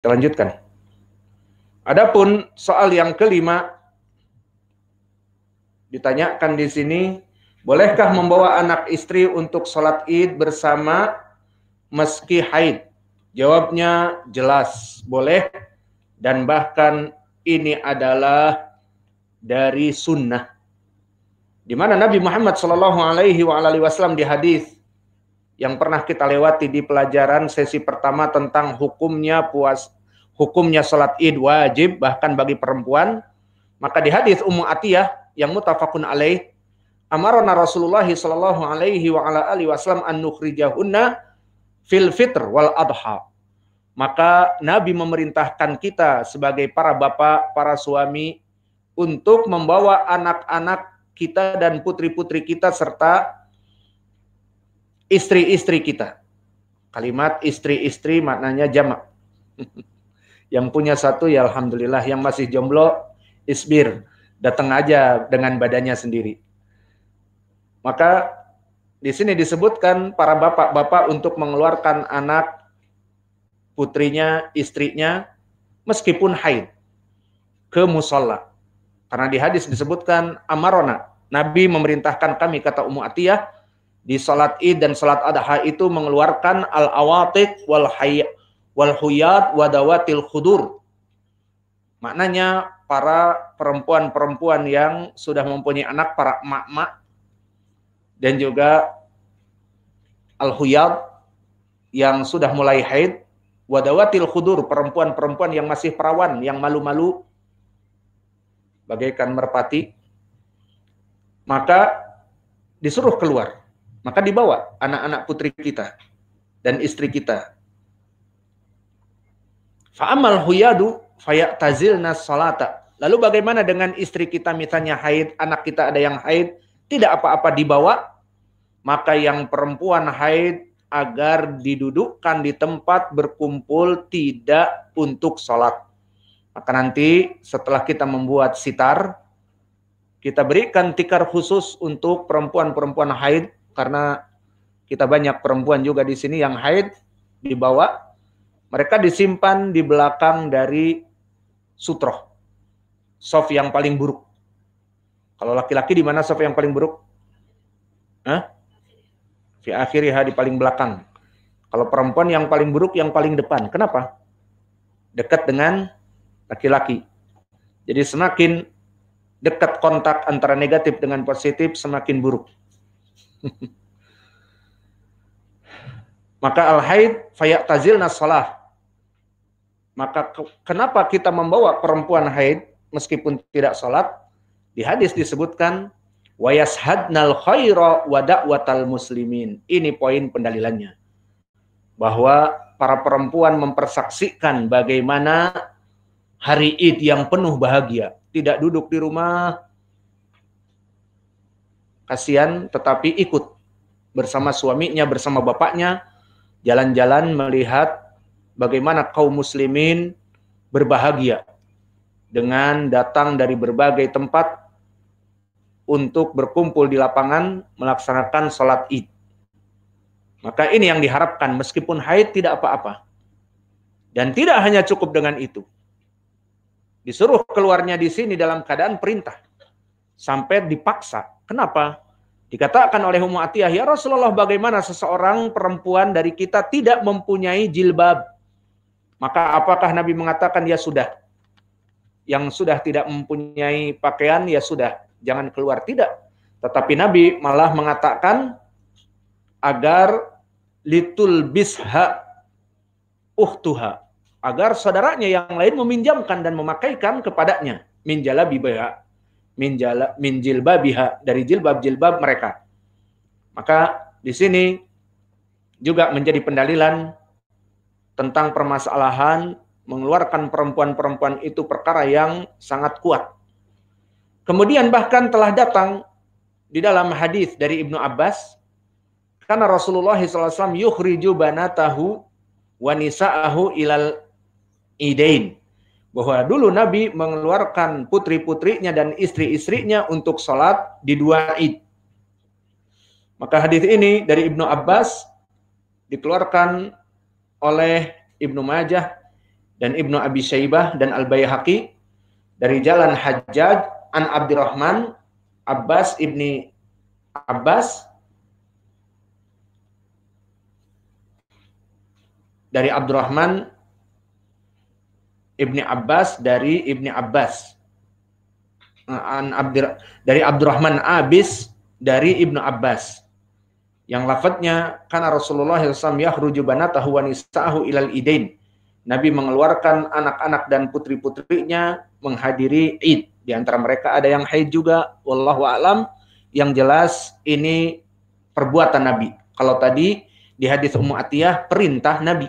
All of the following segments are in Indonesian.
Kita lanjutkan. Adapun soal yang kelima ditanyakan di sini, bolehkah membawa anak istri untuk sholat id bersama meski haid? Jawabnya jelas boleh dan bahkan ini adalah dari sunnah. Di mana Nabi Muhammad Shallallahu Alaihi Wasallam di hadis yang pernah kita lewati di pelajaran sesi pertama tentang hukumnya puas hukumnya salat Id wajib bahkan bagi perempuan. Maka di hadis Ummu Atiyah yang mutafakun alaih amarona Rasulullah sallallahu alaihi wa ala alihi wasallam an nukhrijahunna fil fitr wal adha. Maka Nabi memerintahkan kita sebagai para bapak, para suami untuk membawa anak-anak kita dan putri-putri kita serta istri-istri kita. Kalimat istri-istri maknanya jamak. yang punya satu ya alhamdulillah, yang masih jomblo isbir, datang aja dengan badannya sendiri. Maka di sini disebutkan para bapak-bapak untuk mengeluarkan anak putrinya, istrinya meskipun haid ke musola. Karena di hadis disebutkan amarona, Nabi memerintahkan kami kata Ummu Atiyah di salat Id dan salat Adha itu mengeluarkan al awatik wal hay wal huyat wadawatil khudur. Maknanya para perempuan-perempuan yang sudah mempunyai anak para emak-emak dan juga al-huyat yang sudah mulai haid wadawatil khudur perempuan-perempuan yang masih perawan yang malu-malu bagaikan merpati maka disuruh keluar maka dibawa anak-anak putri kita dan istri kita. Fa'amal huyadu fayak tazilna salata. Lalu bagaimana dengan istri kita misalnya haid, anak kita ada yang haid, tidak apa-apa dibawa, maka yang perempuan haid agar didudukkan di tempat berkumpul tidak untuk sholat. Maka nanti setelah kita membuat sitar, kita berikan tikar khusus untuk perempuan-perempuan haid karena kita banyak perempuan juga di sini yang haid dibawa mereka disimpan di belakang dari sutroh soft yang paling buruk kalau laki-laki di mana soft yang paling buruk Hah? akhir ya di paling belakang kalau perempuan yang paling buruk yang paling depan kenapa dekat dengan laki-laki jadi semakin dekat kontak antara negatif dengan positif semakin buruk Maka al-haid fayak tazil nasalah. Maka kenapa kita membawa perempuan haid meskipun tidak sholat? Di hadis disebutkan wayashadnal khayro wadak watal muslimin. Ini poin pendalilannya. Bahwa para perempuan mempersaksikan bagaimana hari Id yang penuh bahagia, tidak duduk di rumah, kasihan tetapi ikut bersama suaminya, bersama bapaknya jalan-jalan melihat bagaimana kaum muslimin berbahagia dengan datang dari berbagai tempat untuk berkumpul di lapangan melaksanakan sholat id. Maka ini yang diharapkan meskipun haid tidak apa-apa. Dan tidak hanya cukup dengan itu. Disuruh keluarnya di sini dalam keadaan perintah sampai dipaksa. Kenapa? Dikatakan oleh Ummu Atiyah, "Ya Rasulullah, bagaimana seseorang perempuan dari kita tidak mempunyai jilbab?" Maka apakah Nabi mengatakan, "Ya sudah." Yang sudah tidak mempunyai pakaian, ya sudah, jangan keluar. Tidak. Tetapi Nabi malah mengatakan agar litul bisha uhtuha agar saudaranya yang lain meminjamkan dan memakaikan kepadanya minjala bibaya min jala, min jilbabiha dari jilbab-jilbab mereka. Maka di sini juga menjadi pendalilan tentang permasalahan mengeluarkan perempuan-perempuan itu perkara yang sangat kuat. Kemudian bahkan telah datang di dalam hadis dari Ibnu Abbas karena Rasulullah SAW yukhriju banatahu wa nisa'ahu ilal idain bahwa dulu Nabi mengeluarkan putri-putrinya dan istri-istrinya untuk sholat di dua id. Maka hadis ini dari Ibnu Abbas dikeluarkan oleh Ibnu Majah dan Ibnu Abi Syaibah dan Al Baihaqi dari jalan Hajjaj an Abdurrahman Abbas ibni Abbas dari Abdurrahman Ibni Abbas dari Ibni Abbas. Eh, an Abdir, dari Abdurrahman Abis dari Ibnu Abbas. Yang lafadznya karena Rasulullah SAW yahruju banatahu wa nisa'ahu ilal idain. Nabi mengeluarkan anak-anak dan putri-putrinya menghadiri Id. Di antara mereka ada yang haid juga, wallahu alam. Yang jelas ini perbuatan Nabi. Kalau tadi di hadis Ummu Atiyah perintah Nabi.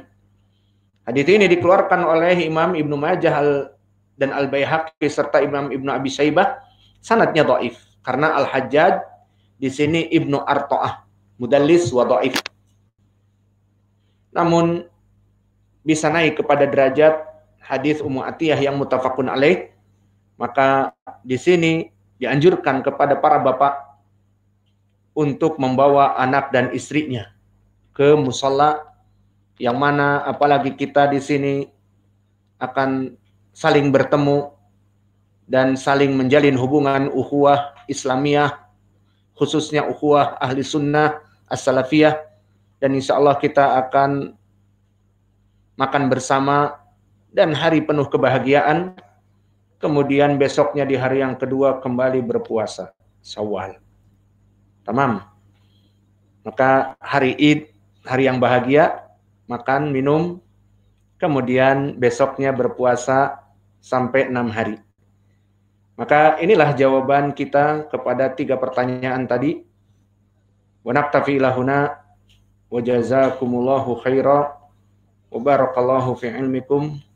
Hadis ini dikeluarkan oleh Imam Ibnu Majah dan Al Baihaqi serta Imam Ibnu Abi Saibah sanatnya doif karena Al Hajjaj di sini Ibnu Artoah mudallis wa doif. Namun bisa naik kepada derajat hadis Ummu Atiyah yang mutafakun alaih maka di sini dianjurkan kepada para bapak untuk membawa anak dan istrinya ke musola yang mana apalagi kita di sini akan saling bertemu dan saling menjalin hubungan uhuah Islamiyah khususnya uhuah ahli sunnah as-salafiyah dan insya Allah kita akan makan bersama dan hari penuh kebahagiaan kemudian besoknya di hari yang kedua kembali berpuasa sawal Tamam. Maka hari Id, hari yang bahagia makan, minum, kemudian besoknya berpuasa sampai enam hari. Maka inilah jawaban kita kepada tiga pertanyaan tadi. Wa naktafi ilahuna wa jazakumullahu khaira wa barakallahu fi ilmikum